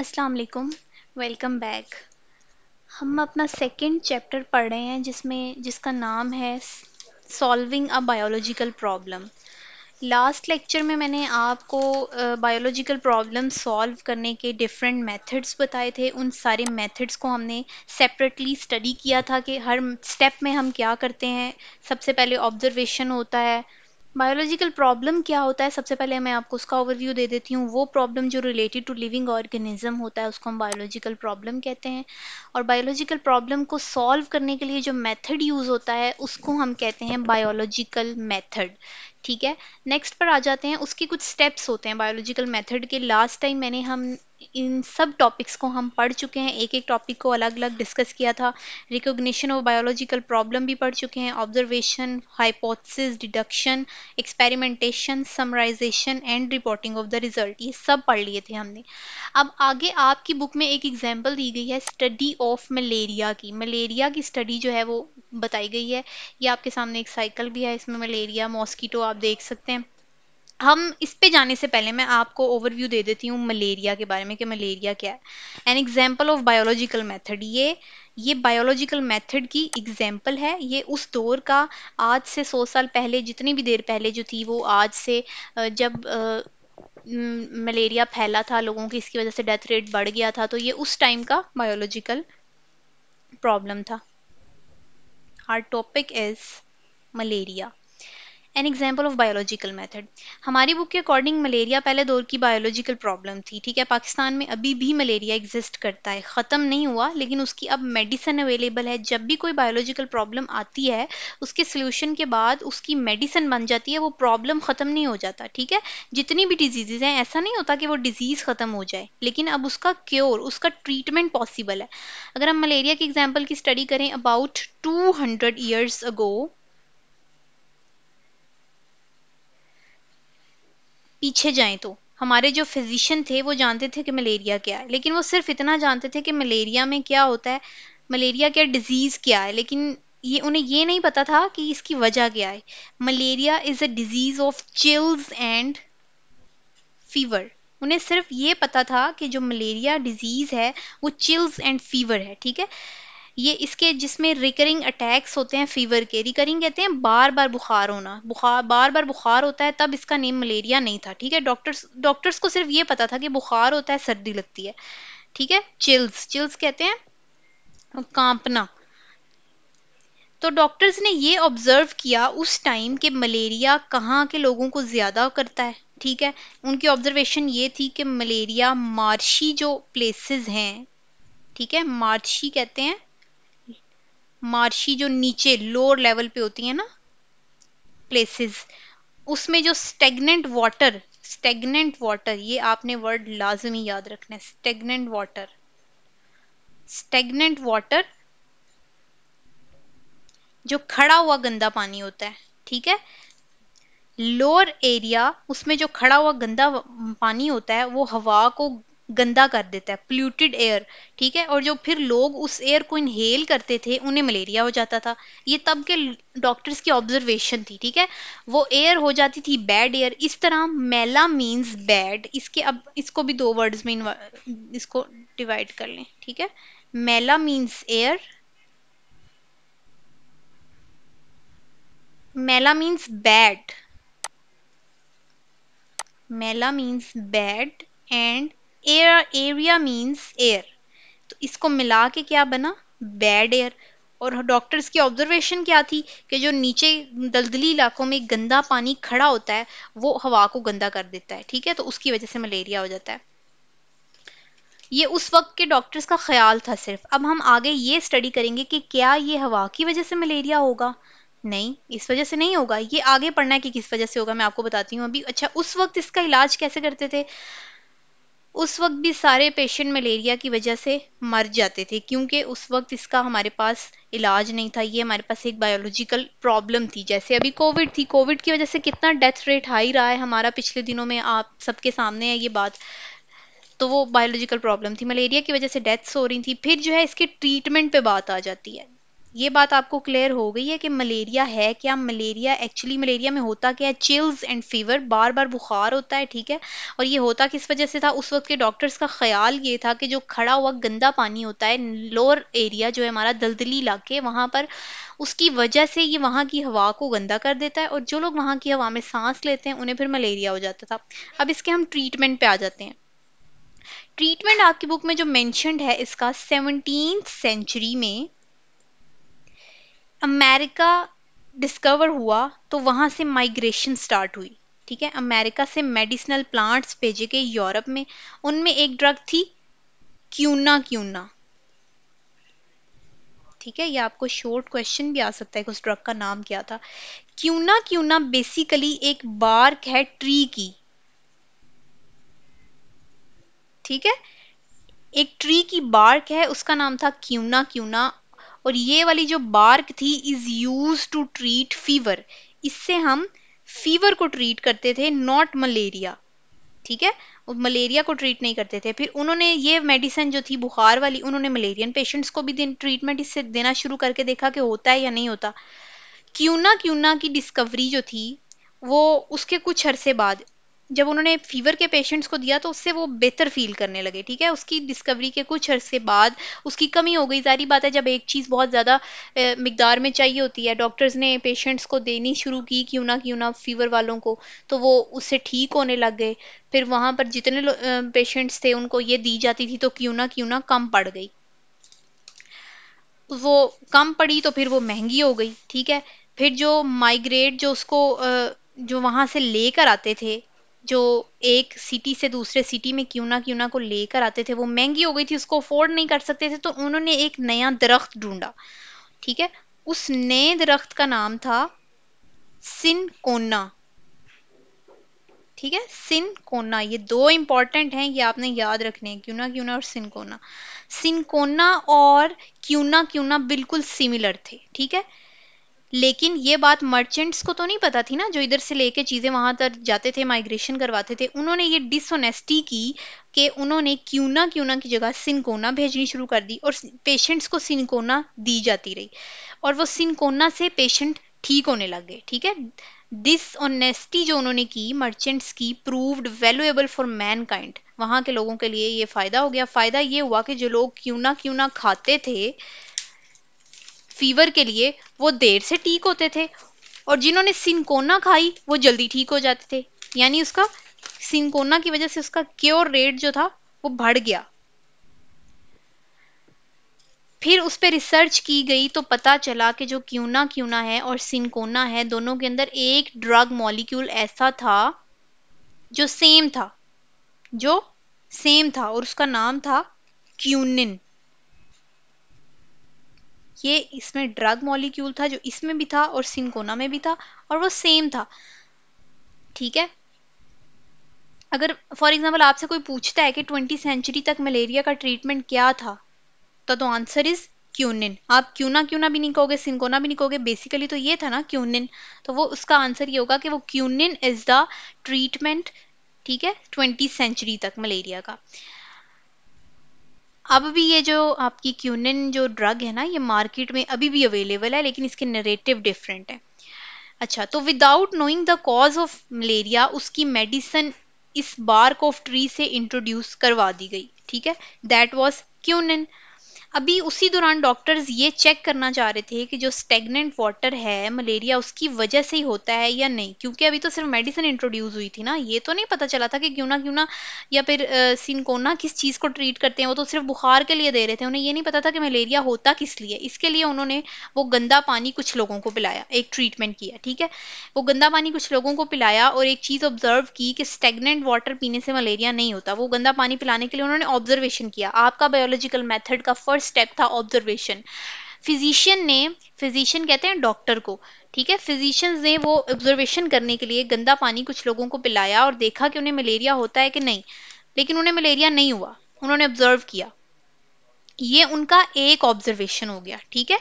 अस्सलाम वालेकुम welcome back हम अपना सेकंड चैप्टर पढ़ रहे हैं जिसमें जिसका नाम है solving a biological problem last lecture में मैंने आपको बायोलॉजिकल प्रॉब्लम सॉल्व करने के डिफरेंट मेथड्स बताए थे उन सारे मेथड्स को हमने सेपरेटली स्टडी किया था कि हर स्टेप में हम क्या करते हैं सबसे पहले ऑब्जर्वेशन होता है बायोलॉजिकल प्रॉब्लम क्या होता है सबसे पहले मैं आपको उसका ओवरव्यू दे देती हूँ वो प्रॉब्लम जो रिलेटेड टू लिविंग ऑर्गेनिज्म होता है उसको हम बायोलॉजिकल प्रॉब्लम कहते हैं और बायोलॉजिकल प्रॉब्लम को सॉल्व करने के लिए जो मेथड यूज़ होता है उसको हम कहते हैं बायोलॉजिकल मेथड ठीक है नेक्स्ट पर आ जाते हैं उसके कुछ स्टेप्स होते हैं बायोलॉजिकल मेथड के लास्ट टाइम मैंने हम इन सब टॉपिक्स को हम पढ़ चुके हैं एक एक टॉपिक को अलग अलग डिस्कस किया था रिकोगशन ऑफ बायोलॉजिकल प्रॉब्लम भी पढ़ चुके हैं observation hypothesis deduction experimentation summarization and reporting of the result ये सब पढ़ लिए थे हमने अब आगे आपकी बुक में एक एग्जाम्पल दी गई है स्टडी ऑफ मलेरिया की मलेरिया की स्टडी जो है वो बताई गई है ये आपके सामने एक साइकिल भी है इसमें मलेरिया मॉस्किटो आप देख सकते हैं हम इस पे जाने से पहले मैं आपको ओवरव्यू दे देती हूँ मलेरिया के बारे में कि मलेरिया क्या है an example of biological method ये ये बायोलॉजिकल मेथड की एग्जाम्पल है ये उस दौर का आज से सौ साल पहले जितनी भी देर पहले जो थी वो आज से जब मलेरिया फैला था लोगों की इसकी वजह से डेथ रेट बढ़ गया था तो ये उस टाइम का बायोलॉजिकल प्रॉब्लम था our topic is malaria an example of biological method हमारी बुक के अकॉर्डिंग मलेरिया पहले दौर की बायोलॉजिकल प्रॉब्लम थी ठीक है पाकिस्तान में अभी भी मलेरिया एग्जिस्ट करता है ख़त्म नहीं हुआ लेकिन उसकी अब मेडिसिन अवेलेबल है जब भी कोई बायोलॉजिकल प्रॉब्लम आती है उसके सोल्यूशन के बाद उसकी मेडिसिन बन जाती है वो प्रॉब्लम ख़त्म नहीं हो जाता ठीक है जितनी भी डिजीज़ हैं ऐसा नहीं होता कि वो डिजीज़ ख़त्म हो जाए लेकिन अब उसका क्योर उसका ट्रीटमेंट पॉसिबल है अगर हम मलेरिया की एग्जाम्पल की स्टडी करें about two hundred years ago पीछे जाएं तो हमारे जो फिजिशियन थे वो जानते थे कि मलेरिया क्या है लेकिन वो सिर्फ इतना जानते थे कि मलेरिया में क्या होता है मलेरिया क्या डिजीज़ क्या है लेकिन ये उन्हें ये नहीं पता था कि इसकी वजह क्या है malaria is a disease of chills and fever उन्हें सिर्फ ये पता था कि जो मलेरिया डिजीज़ है वो चिल्स एंड फीवर है ठीक है ये इसके जिसमें रिकरिंग अटैक्स होते हैं फीवर के रिकरिंग कहते हैं बार बार बुखार होना बुखार बार बार बुखार होता है तब इसका नेम मलेरिया नहीं था ठीक है डॉक्टर्स डॉक्टर्स को सिर्फ ये पता था कि बुखार होता है सर्दी लगती है ठीक है चिल्स चिल्स कहते हैं कांपना तो डॉक्टर्स ने ये ऑब्जर्व किया उस टाइम के मलेरिया कहाँ के लोगों को ज़्यादा करता है ठीक है उनकी ऑब्जर्वेशन ये थी कि मलेरिया मार्शी जो प्लेसेस हैं ठीक है मार्शी कहते हैं मार्शी जो नीचे लोअर लेवल पे होती है ना प्लेसेस उसमें जो स्टेगनेंट वाटर स्टेगनेंट वाटर ये आपने वर्ड लाजमी याद रखना है स्टेगनेंट वाटर स्टेगनेंट वाटर जो खड़ा हुआ गंदा पानी होता है ठीक है लोअर एरिया उसमें जो खड़ा हुआ गंदा पानी होता है वो हवा को गंदा कर देता है पोल्यूटेड एयर ठीक है और जो फिर लोग उस एयर को इनहेल करते थे उन्हें मलेरिया हो जाता था ये तब के डॉक्टर्स की ऑब्जर्वेशन थी ठीक है वो एयर हो जाती थी बैड एयर इस तरह मेला मीन्स बैड इसके अब इसको भी दो वर्ड्स में इसको डिवाइड कर लें ठीक है mala means air mala means bad mala means bad and air aria means air तो इसको मिला के क्या बना बैड एयर और डॉक्टर्स की ऑब्जर्वेशन क्या थी कि जो नीचे दलदली इलाकों में गंदा पानी खड़ा होता है वो हवा को गंदा कर देता है ठीक है तो उसकी वजह से मलेरिया हो जाता है ये उस वक्त के डॉक्टर्स का ख्याल था सिर्फ अब हम आगे ये स्टडी करेंगे कि क्या ये हवा की वजह से मलेरिया होगा नहीं इस वजह से नहीं होगा ये आगे पढ़ना है कि किस वजह से होगा मैं आपको बताती हूँ अभी अच्छा उस वक्त इसका इलाज कैसे करते थे उस वक्त भी सारे पेशेंट मलेरिया की वजह से मर जाते थे क्योंकि उस वक्त इसका हमारे पास इलाज नहीं था ये हमारे पास एक बायोलॉजिकल प्रॉब्लम थी जैसे अभी कोविड थी कोविड की वजह से कितना डेथ रेट हाई रहा है हमारा पिछले दिनों में आप सबके सामने है ये बात तो वो बायोलॉजिकल प्रॉब्लम थी मलेरिया की वजह से डेथ्स हो रही थी फिर जो है इसके ट्रीटमेंट पे बात आ जाती है ये बात आपको क्लियर हो गई है कि मलेरिया है क्या मलेरिया एक्चुअली मलेरिया में होता क्या है चिल्स एंड फीवर बार बार बुखार होता है ठीक है और ये होता किस वजह से था उस वक्त के डॉक्टर्स का ख्याल ये था कि जो खड़ा हुआ गंदा पानी होता है लोअर एरिया जो है हमारा दलदली इलाके वहाँ पर उसकी वजह से ये वहाँ की हवा को गंदा कर देता है और जो लोग वहाँ की हवा में सांस लेते हैं उन्हें फिर मलेरिया हो जाता था अब इसके हम ट्रीटमेंट पे आ जाते हैं ट्रीटमेंट आपकी बुक में जो मैंशनड है इसका सेवनटीन सेंचुरी में अमेरिका डिस्कवर हुआ तो वहाँ से माइग्रेशन स्टार्ट हुई ठीक है अमेरिका से मेडिसिनल प्लांट्स भेजे गए यूरोप में उनमें एक ड्रग थी क्यूना क्यूना ठीक है यह आपको शॉर्ट क्वेश्चन भी आ सकता है कि उस ड्रग का नाम क्या था क्यूना क्यूना बेसिकली एक बार्क है ट्री की ठीक है एक ट्री की बार्क है उसका नाम था क्यूना क्यूना और ये वाली जो बार्क थी is use to treat fever इससे हम फीवर को ट्रीट करते थे नॉट मलेरिया ठीक है मलेरिया को ट्रीट नहीं करते थे फिर उन्होंने ये मेडिसिन जो थी बुखार वाली उन्होंने मलेरियन पेशेंट्स को भी ट्रीटमेंट इससे देना शुरू करके देखा कि होता है या नहीं होता क्यूना क्यूना की डिस्कवरी जो थी वो उसके कुछ अरसे बाद जब उन्होंने फीवर के पेशेंट्स को दिया तो उससे वो बेहतर फील करने लगे ठीक है उसकी डिस्कवरी के कुछ अरसे बाद उसकी कमी हो गई सारी बात है जब एक चीज़ बहुत ज़्यादा मकदार में चाहिए होती है डॉक्टर्स ने पेशेंट्स को देनी शुरू की क्यों ना क्यों ना फीवर वालों को तो वो उससे ठीक होने लग गए फिर वहाँ पर जितने पेशेंट्स थे उनको ये दी जाती थी तो क्यों ना क्यों ना कम पड़ गई वो कम पड़ी तो फिर वो महंगी हो गई ठीक है फिर जो माइग्रेट जो उसको जो वहाँ से लेकर आते थे जो एक सिटी से दूसरे सिटी में क्यूना क्यूना को लेकर आते थे वो महंगी हो गई थी उसको अफोर्ड नहीं कर सकते थे तो उन्होंने एक नया दरख्त ढूंढा ठीक है उस नए दरख्त का नाम था सिनकोना ठीक है सिनकोना ये दो इंपॉर्टेंट हैं ये आपने याद रखने हैं क्यूना क्यूना और सिनकोना सिनकोना और क्यूना क्यूना बिल्कुल सिमिलर थे ठीक है लेकिन ये बात मर्चेंट्स को तो नहीं पता थी ना जो इधर से लेके चीज़ें वहां तक जाते थे माइग्रेशन करवाते थे उन्होंने ये डिसोनेस्टी की कि उन्होंने क्यूना क्यूना की जगह सिनकोना भेजनी शुरू कर दी और पेशेंट्स को सिनकोना दी जाती रही और वो सिनकोना से पेशेंट ठीक होने लग गए ठीक है डिसऑनेस्टी जो उन्होंने की मर्चेंट्स की प्रूव्ड वैल्यूएबल फॉर मैनकाइंड वहाँ के लोगों के लिए ये फ़ायदा हो गया फ़ायदा ये हुआ कि जो लोग क्यूना क्यूना खाते थे फीवर के लिए वो देर से ठीक होते थे और जिन्होंने सिंकोना खाई वो जल्दी ठीक हो जाते थे यानी उसका सिंकोना की वजह से उसका क्योर रेट जो था वो बढ़ गया फिर उस पर रिसर्च की गई तो पता चला कि जो क्यूना क्यूना है और सिंकोना है दोनों के अंदर एक ड्रग मॉलिक्यूल ऐसा था जो सेम था जो सेम था और उसका नाम था क्यूनिन ये इसमें ड्रग मॉलिक्यूल था जो इसमें भी था और सिंकोना में भी था और वो सेम था ठीक है अगर फॉर एग्जाम्पल आपसे कोई पूछता है कि ट्वेंटी सेंचुरी तक मलेरिया का ट्रीटमेंट क्या था तो तो आंसर इज क्यूनिन आप क्यूना क्यूना भी नहीं कहोगे सिंकोना भी नहीं कहोगे बेसिकली तो ये था ना क्यूनिन तो वो उसका आंसर ये होगा कि वो क्यूनिन इज द ट्रीटमेंट ठीक है ट्वेंटी सेंचुरी तक मलेरिया का अब भी ये जो आपकी क्यूनिन जो ड्रग है ना ये मार्केट में अभी भी अवेलेबल है लेकिन इसके नरेटिव डिफरेंट है अच्छा तो without knowing the cause of malaria उसकी मेडिसन इस बार्क ऑफ ट्री से इंट्रोड्यूस करवा दी गई ठीक है दैट वॉज क्यूनिन अभी उसी दौरान डॉक्टर्स ये चेक करना चाह रहे थे कि जो स्टेगनेंट वाटर है मलेरिया उसकी वजह से ही होता है या नहीं क्योंकि अभी तो सिर्फ मेडिसिन इंट्रोड्यूस हुई थी ना ये तो नहीं पता चला था कि क्यों ना क्यों ना या फिर सिनकोना किस चीज़ को ट्रीट करते हैं वो तो सिर्फ बुखार के लिए दे रहे थे उन्हें ये नहीं पता था कि मलेरिया होता किस लिए इसके लिए उन्होंने वो गंदा पानी कुछ लोगों को पिलाया एक ट्रीटमेंट किया ठीक है वो गंदा पानी कुछ लोगों को पिलाया और एक चीज़ ऑब्जर्व की कि स्टेगनेंट वाटर पीने से मलेरिया नहीं होता वो गंदा पानी पिलाने के लिए उन्होंने ऑब्जर्वेशन किया आपका बायोलॉजिकल मैथड का फर्स्ट फर्स्ट स्टेप था ऑब्जर्वेशन फिजिशियन ने फिजिशियन कहते हैं डॉक्टर को ठीक है फिजिशियंस ने वो ऑब्जर्वेशन करने के लिए गंदा पानी कुछ लोगों को पिलाया और देखा कि उन्हें मलेरिया होता है कि नहीं लेकिन उन्हें मलेरिया नहीं हुआ उन्होंने ऑब्जर्व किया ये उनका एक ऑब्जर्वेशन हो गया ठीक है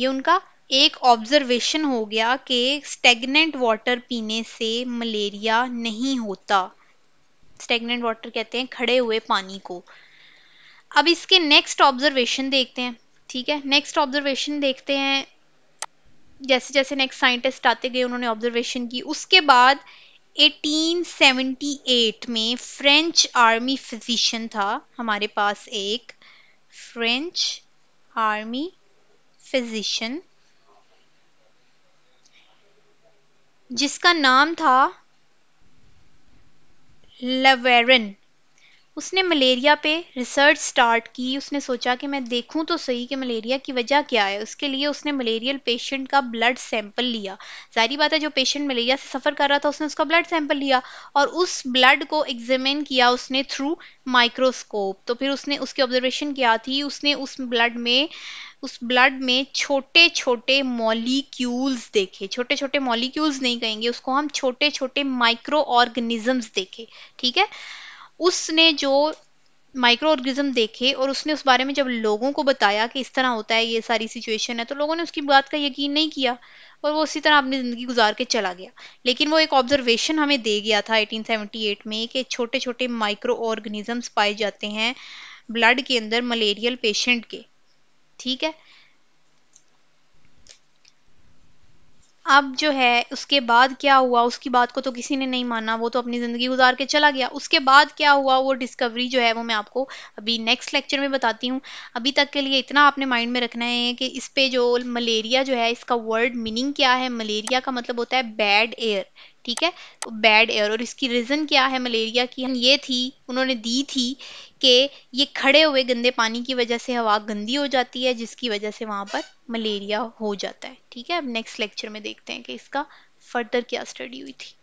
ये उनका एक ऑब्जर्वेशन हो गया कि स्टेगनेंट वाटर पीने से मलेरिया नहीं होता स्टेगनेंट वाटर कहते हैं खड़े हुए पानी को अब इसके नेक्स्ट ऑब्जर्वेशन देखते हैं ठीक है नेक्स्ट ऑब्जर्वेशन देखते हैं जैसे जैसे नेक्स्ट साइंटिस्ट आते गए उन्होंने ऑब्जर्वेशन की उसके बाद 1878 में फ्रेंच आर्मी फिजिशियन था हमारे पास एक फ्रेंच आर्मी फिजिशियन जिसका नाम था लवेरन उसने मलेरिया पे रिसर्च स्टार्ट की उसने सोचा कि मैं देखूं तो सही कि मलेरिया की वजह क्या है उसके लिए उसने मलेरियल पेशेंट का ब्लड सैंपल लिया जारी बात है जो पेशेंट मलेरिया से सफ़र कर रहा था उसने उसका ब्लड सैंपल लिया और उस ब्लड को एग्जामिन किया उसने थ्रू माइक्रोस्कोप तो फिर उसने उसकी ऑब्जर्वेशन किया थी उसने उस ब्लड में उस ब्लड में छोटे छोटे मॉलिक्यूल्स देखे छोटे छोटे मॉलिक्यूल्स नहीं कहेंगे उसको हम छोटे छोटे माइक्रो ऑर्गेनिजम्स देखे ठीक है उसने जो माइक्रो ऑर्गेजम देखे और उसने उस बारे में जब लोगों को बताया कि इस तरह होता है ये सारी सिचुएशन है तो लोगों ने उसकी बात का यकीन नहीं किया और वो उसी तरह अपनी ज़िंदगी गुजार के चला गया लेकिन वो एक ऑब्जर्वेशन हमें दे गया था 1878 में कि छोटे छोटे माइक्रो ऑर्गेनिजम्स पाए जाते हैं ब्लड के अंदर मलेरियल पेशेंट के ठीक है अब जो है उसके बाद क्या हुआ उसकी बात को तो किसी ने नहीं माना वो तो अपनी ज़िंदगी गुजार के चला गया उसके बाद क्या हुआ वो डिस्कवरी जो है वो मैं आपको अभी नेक्स्ट लेक्चर में बताती हूँ अभी तक के लिए इतना आपने माइंड में रखना है कि इस पे जो मलेरिया जो है इसका वर्ड मीनिंग क्या है मलेरिया का मतलब होता है बैड एयर ठीक है तो बैड एयर और इसकी रीज़न क्या है मलेरिया की ये थी उन्होंने दी थी कि ये खड़े हुए गंदे पानी की वजह से हवा गंदी हो जाती है जिसकी वजह से वहाँ पर मलेरिया हो जाता है ठीक है अब नेक्स्ट लेक्चर में देखते हैं कि इसका फर्दर क्या स्टडी हुई थी